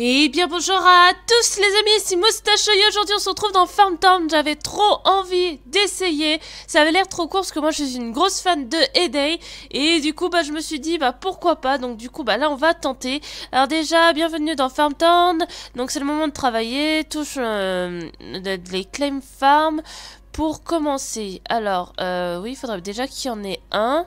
Et bien bonjour à tous les amis, c'est et aujourd'hui on se retrouve dans Farm Town, j'avais trop envie d'essayer, ça avait l'air trop court parce que moi je suis une grosse fan de Heyday, et du coup bah je me suis dit bah pourquoi pas, donc du coup bah là on va tenter. Alors déjà, bienvenue dans Farm Town, donc c'est le moment de travailler, touche euh, les claim farm, pour commencer, alors, euh, oui, il faudrait déjà qu'il y en ait un.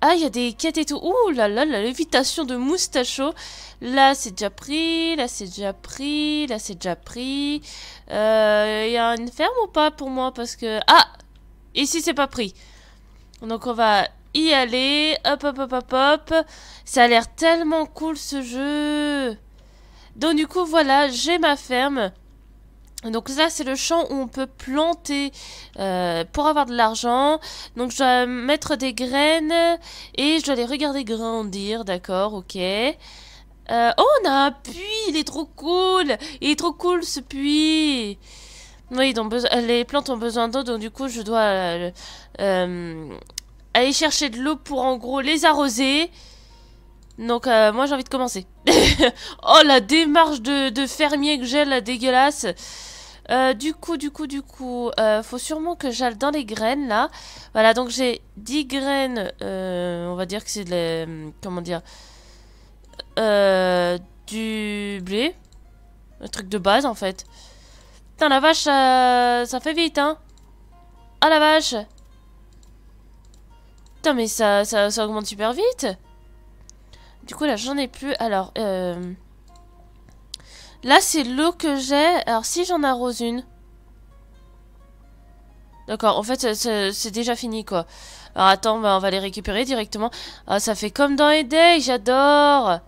Ah, il y a des quêtes et tout. Ouh là là, la lévitation de moustacho. Là, c'est déjà pris. Là, c'est déjà pris. Là, c'est déjà pris. Il euh, y a une ferme ou pas pour moi Parce que... Ah Ici, c'est pas pris. Donc, on va y aller. Hop, hop, hop, hop, hop. Ça a l'air tellement cool, ce jeu. Donc, du coup, voilà, j'ai ma ferme. Donc ça c'est le champ où on peut planter euh, pour avoir de l'argent. Donc je dois mettre des graines et je dois les regarder grandir, d'accord, ok. Euh, oh, on a un puits, il est trop cool Il est trop cool ce puits Oui, euh, les plantes ont besoin d'eau, donc du coup, je dois aller chercher de l'eau pour en gros les arroser. Donc euh, moi j'ai envie de commencer. oh la démarche de, fermier que j'ai la dégueulasse. Euh, du coup, du coup, du coup, euh, faut sûrement que j'aille dans les graines là. Voilà, donc j'ai 10 graines, on va dire que c'est de la, comment dire, du blé, un truc de base en fait. Putain la vache, ça fait vite hein. Ah la vache. Putain mais ça, ça augmente super vite. Du coup, là, j'en ai plus. Alors, euh, Là, c'est l'eau que j'ai. Alors, si j'en arrose une... D'accord, en fait, c'est déjà fini, quoi. Alors, attends, bah, on va les récupérer directement. Ah, ça fait comme dans Eday j'adore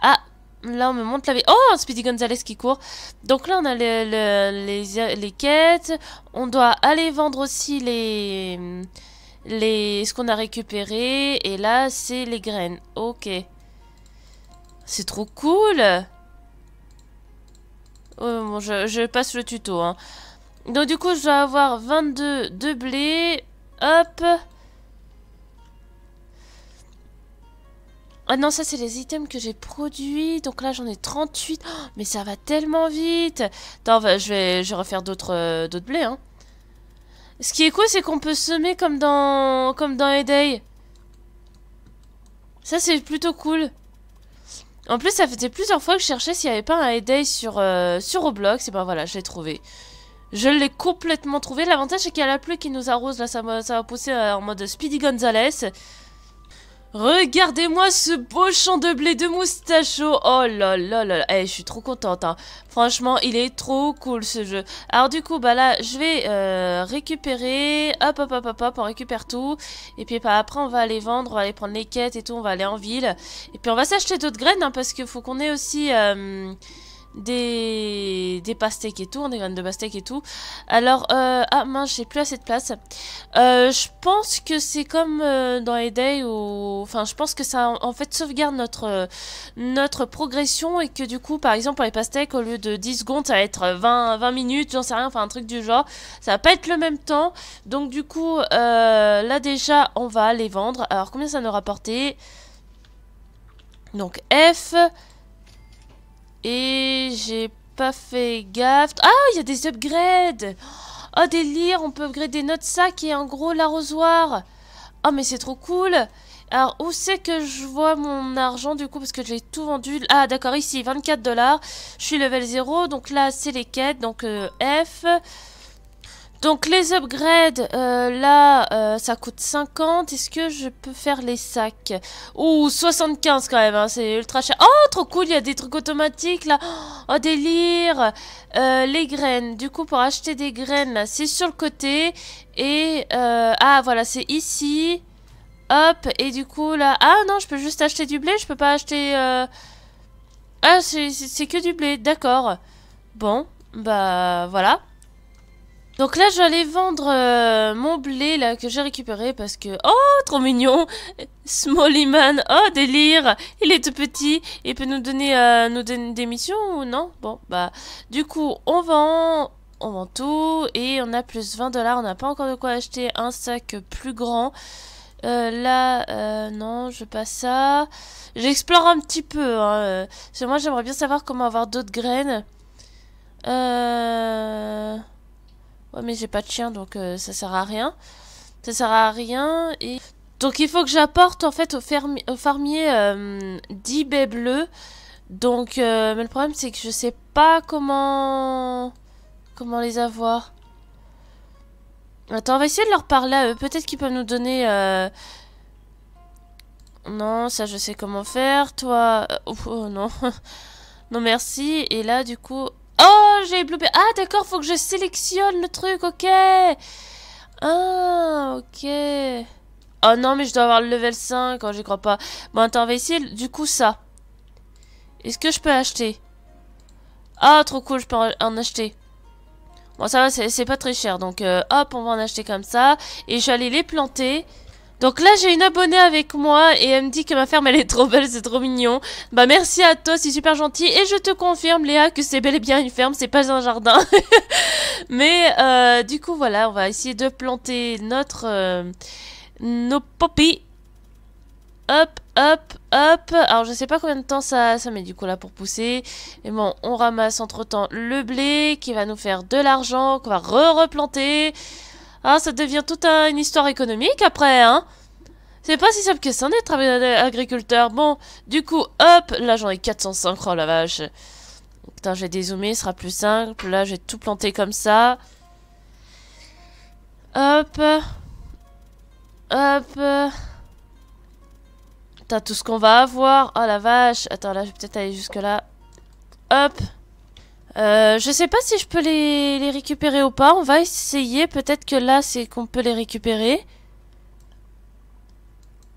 Ah, là, on me montre la... vie. Oh, Speedy Gonzalez qui court. Donc là, on a les quêtes. On doit aller vendre aussi les les... ce qu'on a récupéré. Et là, c'est les graines. Ok. C'est trop cool euh, je, passe le tuto. Hein. Donc du coup, je dois avoir 22 de blé. Hop. Ah non, ça c'est les items que j'ai produits. Donc là j'en ai 38. mais ça va tellement vite. Attends, je vais, je vais refaire d'autres euh, d'autres blés. Hein. Ce qui est cool, c'est qu'on peut semer comme dans comme dans Eday. Ça, c'est plutôt cool. En plus, ça faisait plusieurs fois que je cherchais s'il n'y avait pas un Eday sur, euh, sur Roblox. Et ben voilà, je l'ai trouvé. Je l'ai complètement trouvé. L'avantage, c'est qu'il y a la pluie qui nous arrose. Là, ça, ça va pousser euh, en mode Speedy Gonzales. Regardez-moi ce beau champ de blé de moustacho Oh là là là là eh, je suis trop contente, hein. Franchement, il est trop cool ce jeu. Alors du coup, bah là, je vais euh, récupérer... Hop, hop, hop, hop, hop, on récupère tout. Et puis bah, après, on va aller vendre, on va aller prendre les quêtes et tout, on va aller en ville. Et puis on va s'acheter d'autres graines, hein, parce qu'il faut qu'on ait aussi... Euh, des, des pastèques et tout, hein, des graines de pastèques et tout. Alors, euh, ah mince, j'ai plus assez de place. Euh, je pense que c'est comme euh, dans les days Enfin, je pense que ça, en, fait, sauvegarde notre, notre progression et que du coup, par exemple, pour les pastèques, au lieu de 10 secondes, ça va être 20, 20 minutes, j'en sais rien, enfin, un truc du genre. Ça va pas être le même temps. Donc, du coup, euh, là déjà, on va les vendre. Alors, combien ça nous rapportait Donc, F... Et j'ai pas fait gaffe. Ah, il y a des upgrades Oh, délire, on peut upgrader notre sac et en gros l'arrosoir. Oh, mais c'est trop cool alors, où c'est que je vois mon argent du coup Parce que j'ai tout vendu. Ah, d'accord, ici, 24 dollars. Je suis level 0. Donc là, c'est les quêtes. Donc euh, F. Donc les upgrades, euh, là, euh, ça coûte 50. Est-ce que je peux faire les sacs Ouh, 75 quand même, hein, c'est ultra cher. Oh, trop cool, il y a des trucs automatiques là. Oh, délire euh, Les graines, du coup, pour acheter des graines, là, c'est sur le côté. Et, ah, voilà, c'est ici. Hop, et du coup, là... Ah non, je peux juste acheter du blé, je peux pas acheter... Ah, c'est que du blé, d'accord. Bon, bah voilà. Donc là, je vais aller vendre euh, mon blé là que j'ai récupéré parce que... Oh, trop mignon Smallyman, oh délire Il est tout petit, il peut euh, nous donner, des missions ou non Bon, bah, du coup, on vend... On vend tout et on a plus 20 dollars. On n'a pas encore de quoi acheter un sac plus grand. Euh, là, non, je passe ça. J'explore un petit peu. Hein, moi, j'aimerais bien savoir comment avoir d'autres graines. Euh... Ouais, mais j'ai pas de chien, donc euh, ça sert à rien. Ça sert à rien. Et... Donc il faut que j'apporte en fait au, fermier 10 euh, baies bleues. Donc euh, mais le problème c'est que je sais pas comment comment les avoir. Attends, on va essayer de leur parler à eux. Peut-être qu'ils peuvent nous donner... Non, ça je sais comment faire. Toi... Oh, non. non merci. Et là du coup... Oh, j'ai bloqué. Ah, d'accord, faut que je sélectionne le truc, ok. Ah, ok. Oh non, mais je dois avoir le level 5, je j'y crois pas. Bon, attends, on va essayer du coup ça. Est-ce que je peux acheter Ah, trop cool, je peux en acheter. Bon, ça va, c'est pas très cher. Donc, euh, hop, on va en acheter comme ça. Et je vais aller les planter. Donc là, j'ai une abonnée avec moi et elle me dit que ma ferme, elle est trop belle, c'est trop mignon. Bah merci à toi, c'est super gentil. Et je te confirme, Léa, que c'est bel et bien une ferme, c'est pas un jardin. Mais euh, du coup, voilà, on va essayer de planter notre... Euh, nos poppies. Hop, hop, hop. Alors, je sais pas combien de temps ça, ça met du coup là pour pousser. et bon, on ramasse entre-temps le blé qui va nous faire de l'argent, qu'on va re-replanter. Ah, ça devient toute une histoire économique après, hein C'est pas si simple que ça d'être euh, agriculteur. Bon, du coup, hop, là j'en ai 405, oh la vache. Putain, je vais dézoomer, ce sera plus simple. Là, j'ai tout planté comme ça. Hop. Hop. T'as tout ce qu'on va avoir. Oh la vache. Attends, là, je vais peut-être aller jusque là. Hop. Euh, je sais pas si je peux les, les récupérer ou pas. On va essayer. Peut-être que là, c'est qu'on peut les récupérer.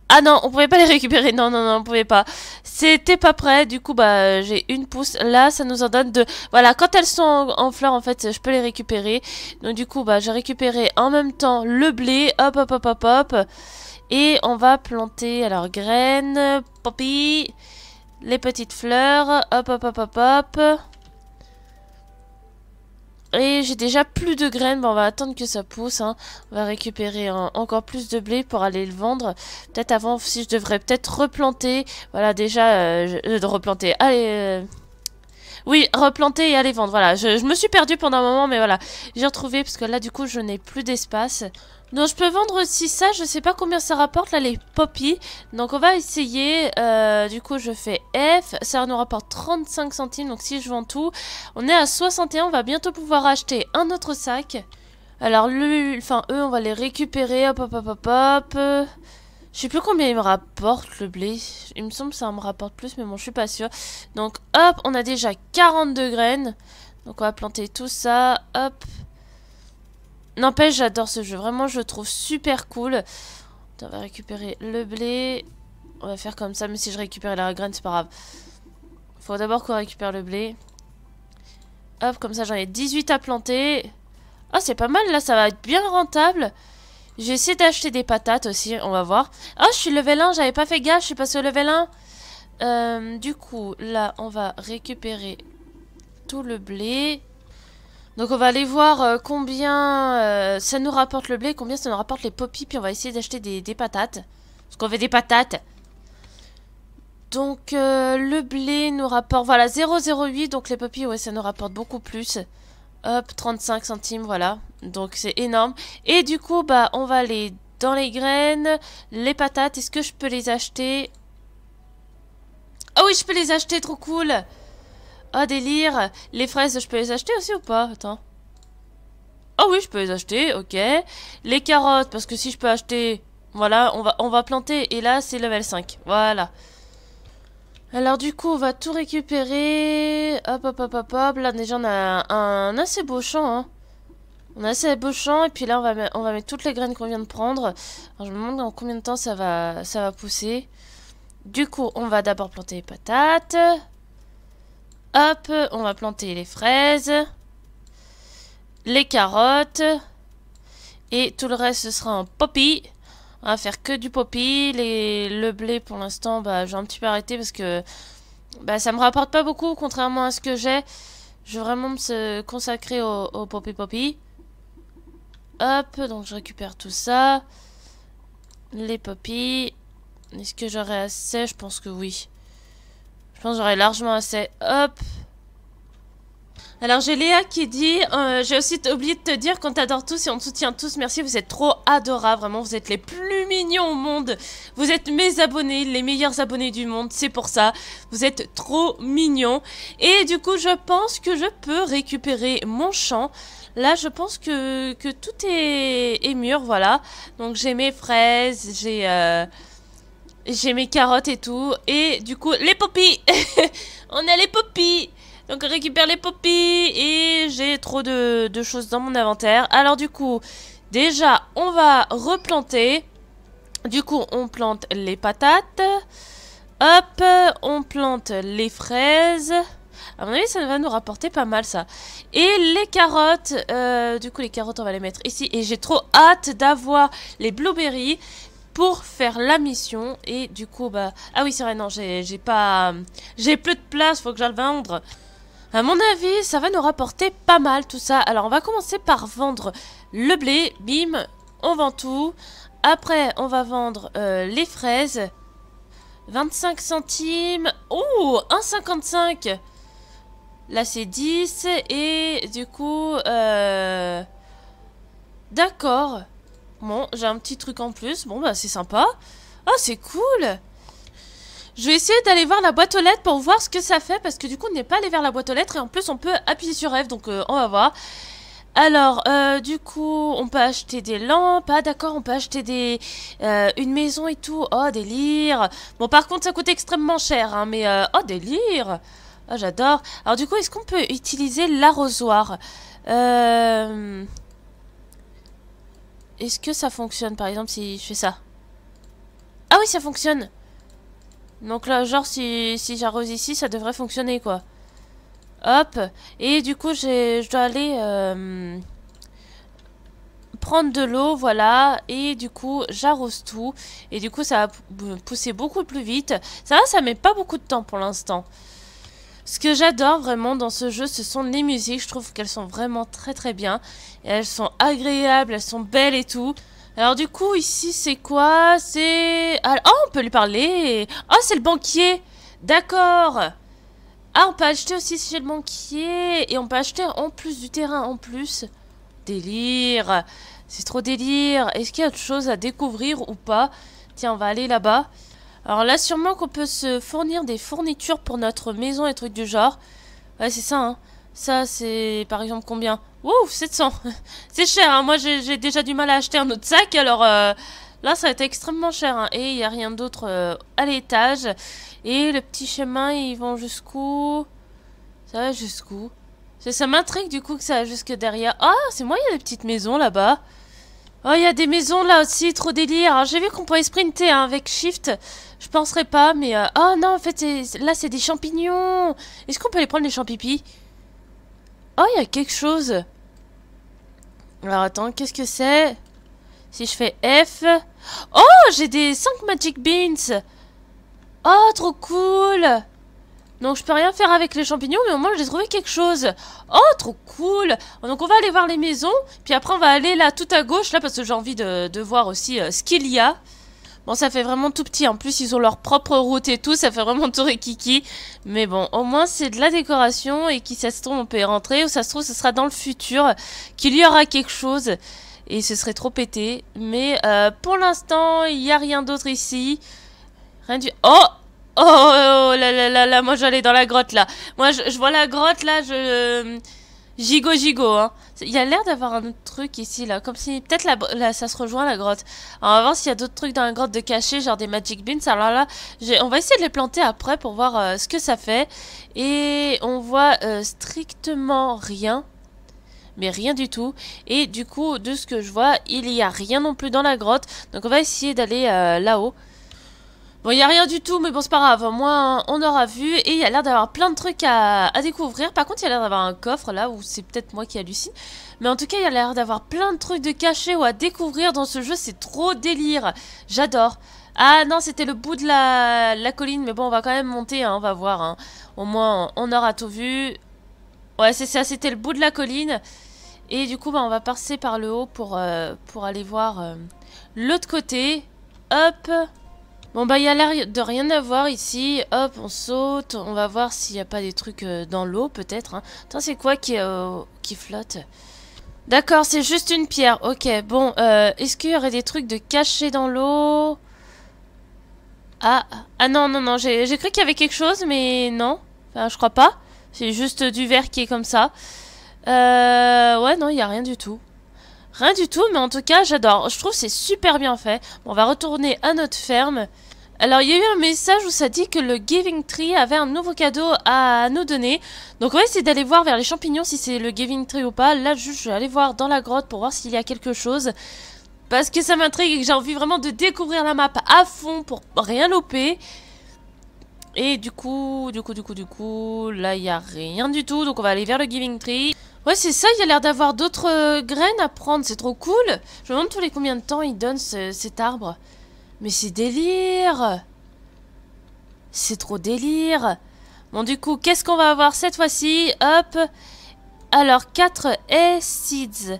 Ah non, on pouvait pas les récupérer. Non, non, non, on pouvait pas. C'était pas prêt. Du coup, bah, j'ai une pousse. Là, ça nous en donne deux. Voilà, quand elles sont en, fleurs, en fait, je peux les récupérer. Donc, du coup, bah, j'ai récupéré en même temps le blé. Hop, hop, hop, hop, hop. Et on va planter, alors, graines, poppy, les petites fleurs. Hop, hop, hop, hop, hop. Et j'ai déjà plus de graines, on va attendre que ça pousse. Hein. On va récupérer encore plus de blé pour aller le vendre. Peut-être avant, si je devrais peut-être replanter. Voilà, déjà, euh, euh, de replanter. Allez, euh, oui, replanter et aller vendre. Voilà, je, me suis perdue pendant un moment, mais voilà. J'ai retrouvé, parce que là, du coup, je n'ai plus d'espace. Donc, je peux vendre aussi ça. Je sais pas combien ça rapporte, là, les poppies. Donc, on va essayer. Euh, du coup, je fais F. Ça nous rapporte 35 centimes. Donc, si je vends tout, on est à 61. On va bientôt pouvoir acheter un autre sac. Alors, lui, enfin, eux, on va les récupérer. Hop, hop, hop, hop, hop. Je sais plus combien il me rapporte le blé. Il me semble que ça me rapporte plus, mais bon, je suis pas sûre. Donc, hop, on a déjà 42 graines. Donc, on va planter tout ça. Hop. N'empêche, j'adore ce jeu. Vraiment, je le trouve super cool. On va récupérer le blé. On va faire comme ça, mais si je récupère la graine, c'est pas grave. Faut d'abord qu'on récupère le blé. Hop, comme ça, j'en ai 18 à planter. Ah, c'est pas mal, là, ça va être bien rentable. J'ai essayé d'acheter des patates aussi, on va voir. Oh, je suis level 1, j'avais pas fait gaffe, je suis passé au level 1. Euh, du coup, là, on va récupérer tout le blé. Donc on va aller voir euh, combien euh, ça nous rapporte le blé, combien ça nous rapporte les poppies, puis on va essayer d'acheter des, patates. Parce qu'on veut des patates. Donc le blé nous rapporte, voilà, 0,08, donc les poppies, ouais, ça nous rapporte beaucoup plus. Hop, 35 centimes, voilà. Donc c'est énorme. Et du coup, bah, on va aller dans les graines, les patates. Est-ce que je peux les acheter Ah oh oui, je peux les acheter, trop cool Ah, oh, délire Les fraises, je peux les acheter aussi ou pas Attends. Ah oh oui, je peux les acheter, ok. Les carottes, parce que si je peux acheter... Voilà, on va, on va planter. Et là, c'est level 5. Voilà. Alors du coup, on va tout récupérer. Hop, hop, hop, hop, hop. Là, déjà, on a un assez beau champ, hein. On a assez beau beaux et puis là on va, mettre toutes les graines qu'on vient de prendre. je me demande dans combien de temps ça va, pousser. Du coup, on va d'abord planter les patates. Hop, on va planter les fraises. Les carottes. Et tout le reste, ce sera en poppy. On va faire que du poppy. le blé, pour l'instant, bah, je j'ai un petit peu arrêté parce que bah, ça me rapporte pas beaucoup, contrairement à ce que j'ai. Je vais vraiment me consacrer au poppy poppy. Hop, donc je récupère tout ça. Les poppies. Est-ce que j'aurai assez Je pense que oui. Je pense que j'aurai largement assez. Hop. Alors j'ai Léa qui dit, euh, j'ai aussi oublié de te dire qu'on t'adore tous et on te soutient tous, merci, vous êtes trop adorables, vraiment, vous êtes les plus mignons au monde, vous êtes mes abonnés, les meilleurs abonnés du monde, c'est pour ça, vous êtes trop mignons. Et du coup je pense que je peux récupérer mon champ, Là, je pense que, tout est, mûr, voilà. Donc, j'ai mes fraises, euh, j'ai mes carottes et tout. Et du coup, les poppies On a les poppies donc on récupère les poppies et j'ai trop de, de, choses dans mon inventaire. Alors du coup, déjà on va replanter. Du coup on plante les patates. Hop, on plante les fraises. À mon avis, ça va nous rapporter pas mal, ça. Et les carottes. Euh, du coup, les carottes, on va les mettre ici. Et j'ai trop hâte d'avoir les blueberries pour faire la mission. Et du coup, bah... Ah oui, c'est vrai, non, j'ai pas... J'ai plus de place, faut que j'aille vendre. À mon avis, ça va nous rapporter pas mal, tout ça. Alors, on va commencer par vendre le blé. Bim, on vend tout. Après, on va vendre euh, les fraises. 25 centimes. Oh, 1,55 Là, c'est 10. Et du coup... Euh, d'accord. Bon, j'ai un petit truc en plus. Bon, bah, c'est sympa. oh, c'est cool Je vais essayer d'aller voir la boîte aux lettres pour voir ce que ça fait. Parce que du coup, on n'est pas allé vers la boîte aux lettres. Et en plus, on peut appuyer sur F. Donc, euh, on va voir. Alors, euh, du coup, on peut acheter des lampes. Ah, d'accord, on peut acheter des une maison et tout. Oh, délire Bon, par contre, ça coûte extrêmement cher. Hein, mais, oh, délire oh, j'adore. Alors du coup, est-ce qu'on peut utiliser l'arrosoir euh, Est-ce que ça fonctionne, par exemple, si je fais ça Ah oui, ça fonctionne Donc là, genre, si, si j'arrose ici, ça devrait fonctionner, quoi. Hop Et du coup, je dois aller... Euh, prendre de l'eau, voilà, et du coup j'arrose tout, et du coup ça va pousser beaucoup plus vite. Ça va, ça met pas beaucoup de temps pour l'instant. Ce que j'adore vraiment dans ce jeu, ce sont les musiques. Je trouve qu'elles sont vraiment très très bien. elles sont agréables, elles sont belles et tout. Alors du coup, ici, c'est quoi C'est... Ah, oh, on peut lui parler Oh, c'est le banquier D'accord Ah, on peut acheter aussi chez le banquier. Et on peut acheter en plus du terrain, en plus. Délire C'est trop délire Est-ce qu'il y a autre chose à découvrir ou pas Tiens, on va aller là-bas. Alors là, sûrement qu'on peut se fournir des fournitures pour notre maison et trucs du genre. Ouais, c'est ça, hein. Ça, c'est par exemple combien Ouf, 700 C'est cher, hein. Moi, j'ai déjà du mal à acheter un autre sac, alors... Euh, là, ça va être extrêmement cher, hein. Et il n'y a rien d'autre euh, à l'étage. Et le petit chemin, ils vont jusqu'où Ça va jusqu'où Ça, m'intrigue, du coup, que ça va jusque derrière. oh, c'est moi, il y a des petites maisons, là-bas. Oh, il y a des maisons, là, aussi. Trop délire. J'ai vu qu'on pouvait sprinter, avec Shift... Je penserais pas, mais... Euh, oh non, en fait, là, c'est des champignons Est-ce qu'on peut les prendre, les champipis Oh, il y a quelque chose Alors, attends, qu'est-ce que c'est Si je fais F... Oh, j'ai des 5 Magic Beans Oh, trop cool donc je peux rien faire avec les champignons, mais au moins j'ai trouvé quelque chose. Oh, trop cool Donc on va aller voir les maisons, puis après on va aller là tout à gauche, là, parce que j'ai envie de, voir aussi euh, ce qu'il y a. Bon, ça fait vraiment tout petit. En plus, ils ont leur propre route et tout. Ça fait vraiment tout kiki. Mais bon, au moins, c'est de la décoration. Et qui ça se trouve, on peut rentrer. Ou ça se trouve, ce sera dans le futur qu'il y aura quelque chose. Et ce serait trop pété. Mais euh, pour l'instant, il n'y a rien d'autre ici. Rien du... Oh! Oh, oh oh, oh, là là là là, moi j'allais dans la grotte là. Moi je vois la grotte là, je... Jigo-jigo hein. Il y a l'air d'avoir un autre truc ici, là. Comme si peut-être la, ça se rejoint, la grotte. Alors, on va voir s'il y a d'autres trucs dans la grotte de cachet, genre des magic beans. Alors là, on va essayer de les planter après pour voir euh, ce que ça fait. Et on voit euh, strictement rien. Mais rien du tout. Et du coup, de ce que je vois, il n'y a rien non plus dans la grotte. Donc on va essayer d'aller euh, là-haut. Bon, il n'y a rien du tout, mais bon, c'est pas grave. Moi, on aura vu. Et il y a l'air d'avoir plein de trucs à, découvrir. Par contre, il y a l'air d'avoir un coffre là où c'est peut-être moi qui hallucine. Mais en tout cas, il y a l'air d'avoir plein de trucs de cachés ou à découvrir dans ce jeu. C'est trop délire. J'adore. Ah non, c'était le bout de la, colline. Mais bon, on va quand même monter. Hein. on va voir. Hein. Au moins, on aura tout vu. Ouais, c'est ça. C'était le bout de la colline. Et du coup, bah, on va passer par le haut pour, euh, pour aller voir euh, l'autre côté. Hop Bon bah il y a l'air de rien avoir ici. Hop, on saute. On va voir s'il n'y a pas des trucs euh, dans l'eau peut-être. Hein. Attends, c'est quoi qui, euh, qui flotte D'accord, c'est juste une pierre. Ok, bon. Euh, est-ce qu'il y aurait des trucs de cachés dans l'eau Ah, ah non, non, non. J'ai cru qu'il y avait quelque chose, mais non. Enfin, je crois pas. C'est juste du verre qui est comme ça. ouais, non, il n'y a rien du tout. Rien du tout, mais en tout cas, j'adore. Je trouve c'est super bien fait. on va retourner à notre ferme. Alors, il y a eu un message où ça dit que le Giving Tree avait un nouveau cadeau à nous donner. Donc, on va essayer d'aller voir vers les champignons si c'est le Giving Tree ou pas. Là, juste, je vais aller voir dans la grotte pour voir s'il y a quelque chose. Parce que ça m'intrigue et que j'ai envie vraiment de découvrir la map à fond pour rien louper. Et du coup, du coup, du coup, du coup, là, il n'y a rien du tout. Donc, on va aller vers le Giving Tree. Ouais, c'est ça, il y a l'air d'avoir d'autres euh, graines à prendre. C'est trop cool. Je me demande tous les combien de temps il donne cet arbre. Mais c'est délire C'est trop délire Bon, du coup, qu'est-ce qu'on va avoir cette fois-ci Hop Alors, 4 head seeds.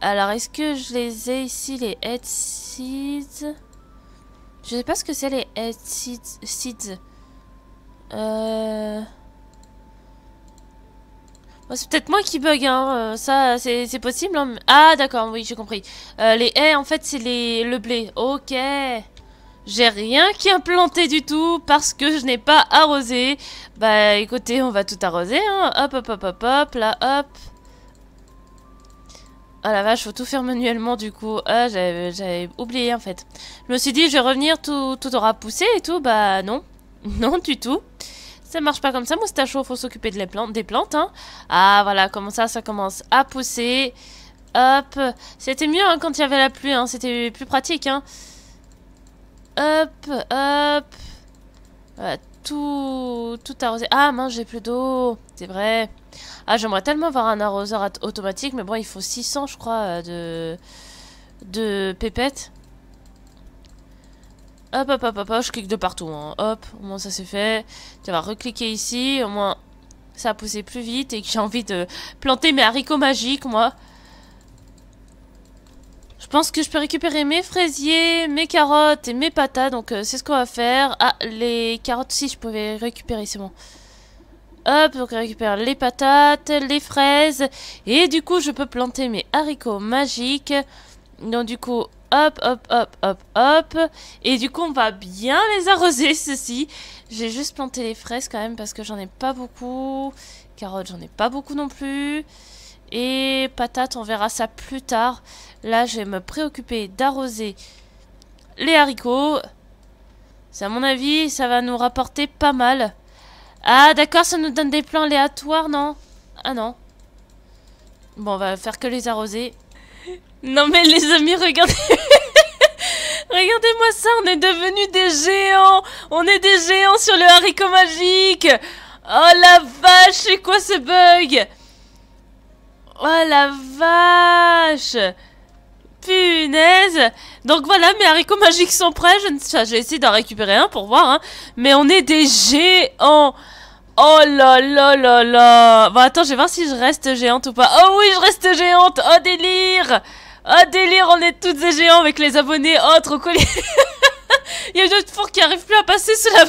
Alors, est-ce que je les ai ici, les head seeds Je sais pas ce que c'est, les head seeds. Euh... Bah, c'est peut-être moi qui bug, hein. Euh, ça, c'est possible. Hein. Ah, d'accord, oui, j'ai compris. Euh, les haies, en fait, c'est le blé. Ok. J'ai rien qui a planté du tout parce que je n'ai pas arrosé. Bah, écoutez, on va tout arroser, hein. Hop, hop, hop, hop, hop, là, hop. Ah la vache, faut tout faire manuellement du coup. Ah, j'avais oublié en fait. Je me suis dit, je vais revenir, tout, tout aura poussé et tout. Bah non, non du tout. Ça marche pas comme ça, moustacho, faut s'occuper de les plantes, des plantes, hein. Ah, voilà, comment ça, ça commence à pousser. Hop, c'était mieux hein, quand il y avait la pluie, hein. c'était plus pratique, hein. Hop, hop. Voilà, tout, tout arrosé. Ah, mince, j'ai plus d'eau, c'est vrai. Ah, j'aimerais tellement avoir un arroseur automatique, mais bon, il faut 600, je crois, euh, de, de pépettes. Hop, hop, hop, hop, je clique de partout. Hein. Hop, au moins ça c'est fait. Tu vas recliquer ici, au moins ça a poussé plus vite et que j'ai envie de planter mes haricots magiques, moi. Je pense que je peux récupérer mes fraisiers, mes carottes et mes patates, donc euh, c'est ce qu'on va faire. Ah, les carottes, si, je pouvais récupérer, c'est bon. Hop, donc récupère les patates, les fraises, et du coup, je peux planter mes haricots magiques. Donc du coup, Hop, hop, hop, hop, hop. Et du coup, on va bien les arroser, ceci. J'ai juste planté les fraises quand même parce que j'en ai pas beaucoup. Carottes, j'en ai pas beaucoup non plus. Et patates, on verra ça plus tard. Là, je vais me préoccuper d'arroser les haricots. C'est à mon avis, ça va nous rapporter pas mal. Ah, d'accord, ça nous donne des plans aléatoires, non Ah non. Bon, on va faire que les arroser. Non mais les amis, regardez Regardez-moi ça, on est devenus des géants On est des géants sur le haricot magique Oh la vache, c'est quoi ce bug Oh la vache Punaise Donc voilà, mes haricots magiques sont prêts. Je J'ai essayé d'en récupérer un pour voir, hein. Mais on est des géants Oh là là là là Bon attends, je vais voir si je reste géante ou pas. Oh oui, je reste géante Oh délire Oh délire, on est toutes des géants avec les abonnés. Oh trop cool Il y a juste four qui arrive plus à passer sous la...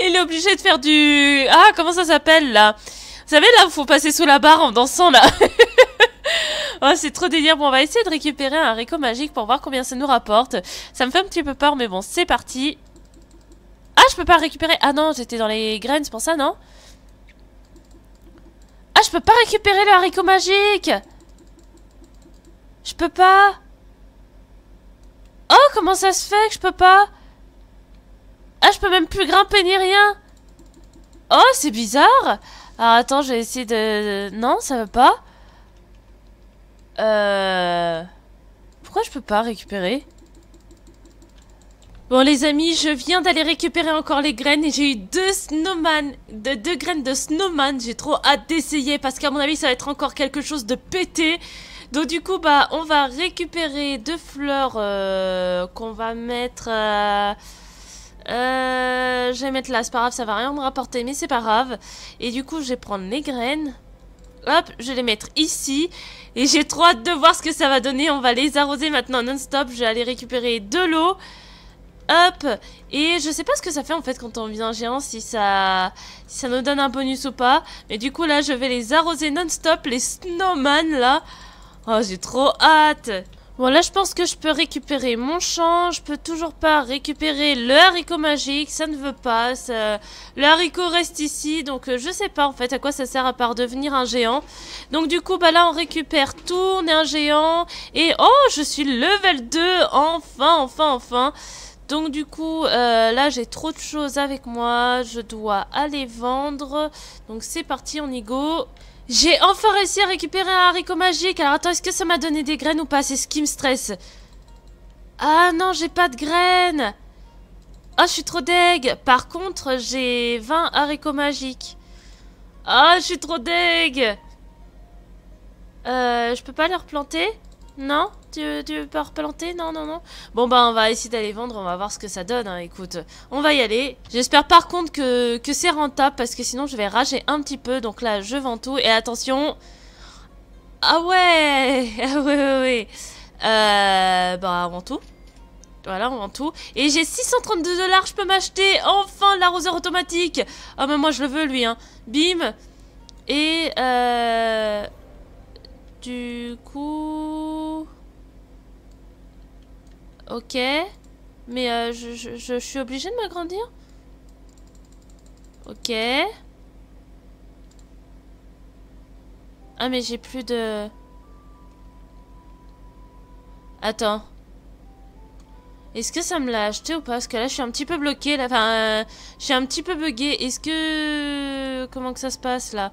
Il est obligé de faire du... Ah, comment ça s'appelle là Vous savez là, il faut passer sous la barre en dansant là Oh, c'est trop délire. Bon, on va essayer de récupérer un haricot magique pour voir combien ça nous rapporte. Ça me fait un petit peu peur, mais bon, c'est parti. Ah, je peux pas récupérer. Ah non, j'étais dans les graines, c'est pour ça, non Ah, je peux pas récupérer le haricot magique Je peux pas Oh, comment ça se fait que je peux pas Ah, je peux même plus grimper ni rien Oh, c'est bizarre Alors, ah, attends, je vais essayer de... Non, ça veut pas. Euh... Pourquoi je peux pas récupérer Bon les amis, je viens d'aller récupérer encore les graines et j'ai eu deux snowman, de deux graines de snowman. J'ai trop hâte d'essayer parce qu'à mon avis ça va être encore quelque chose de pété. Donc du coup bah on va récupérer deux fleurs euh, qu'on va mettre... Euh, euh, je vais mettre là, c'est pas grave, ça va rien me rapporter mais c'est pas grave. Et du coup je vais prendre les graines. Hop, je vais les mettre ici. Et j'ai trop hâte de voir ce que ça va donner. On va les arroser maintenant non-stop. Je vais aller récupérer de l'eau. Hop Et je sais pas ce que ça fait en fait quand on un géant, si ça, si ça nous donne un bonus ou pas. Mais du coup là, je vais les arroser non-stop, les snowman là. Oh, j'ai trop hâte Bon là, je pense que je peux récupérer mon champ. Je peux toujours pas récupérer le haricot magique, ça ne veut pas. Le haricot reste ici, donc euh, je sais pas en fait à quoi ça sert à part devenir un géant. Donc du coup, bah là, on récupère tout, on est un géant. Et oh, je suis level 2, enfin, enfin, enfin donc du coup, euh, là j'ai trop de choses avec moi, je dois aller vendre. Donc c'est parti, on y go. J'ai enfin réussi à récupérer un haricot magique. Alors attends, est-ce que ça m'a donné des graines ou pas C'est ce qui me stresse. Ah non, j'ai pas de graines. Ah, je suis trop deg. Par contre, j'ai 20 haricots magiques. Ah, je suis trop deg. Euh, je peux pas les replanter Non tu, veux pas replanter Non, non, non. Bon, bah, on va essayer d'aller vendre. On va voir ce que ça donne. Hein, écoute, on va y aller. J'espère par contre que, c'est rentable parce que sinon, je vais rager un petit peu. Donc là, je vends tout. Et attention. Ah ouais Ah ouais, ouais, ouais. Euh, bah, on vend tout. Voilà, on vend tout. Et j'ai 632 dollars, je peux m'acheter enfin l'arroseur automatique. Ah, oh, mais moi, je le veux, lui. Hein. Bim. Et... Euh, du coup... Ok. Mais euh, je, suis obligée de m'agrandir Ok. Ah mais j'ai plus de... Attends. Est-ce que ça me l'a acheté ou pas Parce que là je suis un petit peu bloquée. Là. Enfin, euh, je suis un petit peu buggée. Est-ce que... Comment que ça se passe là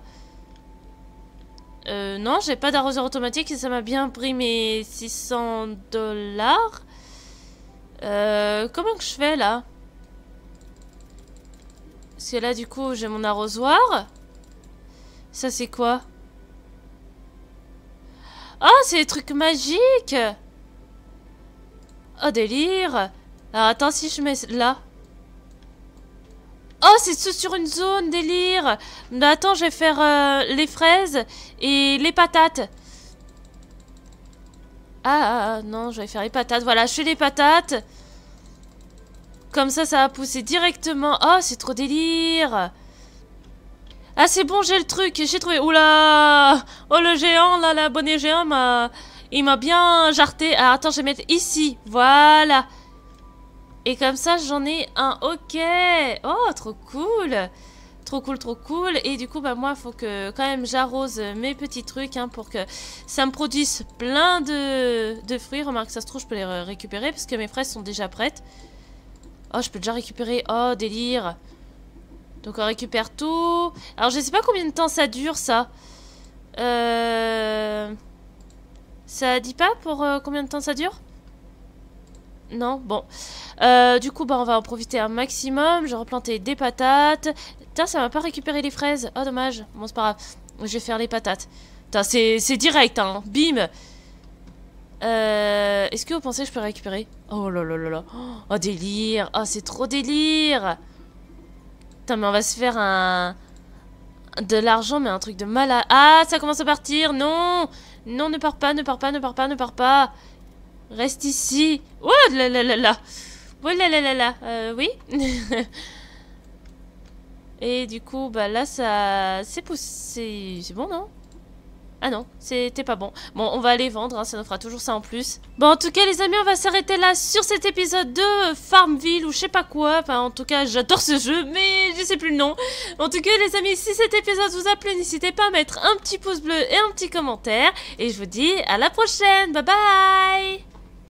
euh, non, j'ai pas d'arroseur automatique et ça m'a bien pris mes 600 dollars. Euh, comment que je fais là Parce que là du coup j'ai mon arrosoir. Ça c'est quoi Ah oh, c'est des trucs magiques Oh délire Alors attends si je mets là. Oh, c'est sur une zone, délire attends, je vais faire euh, les fraises et les patates. Ah, ah, ah, non, je vais faire les patates. Voilà, je fais les patates. Comme ça, ça va pousser directement. Oh, c'est trop délire. Ah, c'est bon, j'ai le truc. J'ai trouvé. Oula Oh, le géant, là, l'abonné géant m'a... Il m'a bien jarté. Ah, attends, je vais mettre ici. Voilà. Et comme ça, j'en ai un. Ok. Oh, trop cool trop cool, trop cool. Et du coup, bah, moi, faut que quand même j'arrose mes petits trucs hein, pour que ça me produise plein de, de fruits. Remarque, ça se trouve, je peux les récupérer parce que mes fraises sont déjà prêtes. Oh, je peux déjà récupérer. Oh, délire. Donc, on récupère tout. Alors, je sais pas combien de temps ça dure, ça. Euh... Ça dit pas pour euh, combien de temps ça dure non Bon. Euh, du coup, bah, on va en profiter un maximum. Je replanté des patates. Putain, ça m'a pas récupéré les fraises. Oh, dommage. Bon, c'est pas grave. Je vais faire les patates. Putain, c'est direct, hein. Bim euh, Est-ce que vous pensez que je peux récupérer Oh là là là là. Oh, délire. Oh, c'est trop délire. Putain, mais on va se faire un... De l'argent, mais un truc de malade. Ah, ça commence à partir. Non Non, ne part pas, ne part pas, ne part pas, ne part pas. Reste ici. Oh là là là là. Oh là là là là. Euh, oui. Et du coup, bah là, ça... C'est poussé... C'est bon, non ah non, c'était pas bon. Bon, on va aller vendre, hein, ça nous fera toujours ça en plus. Bon, en tout cas, les amis, on va s'arrêter là sur cet épisode de Farmville ou je sais pas quoi. Enfin, en tout cas, j'adore ce jeu, mais je sais plus le nom. En tout cas, les amis, si cet épisode vous a plu, n'hésitez pas à mettre un petit pouce bleu et un petit commentaire. Et je vous dis à la prochaine. Bye bye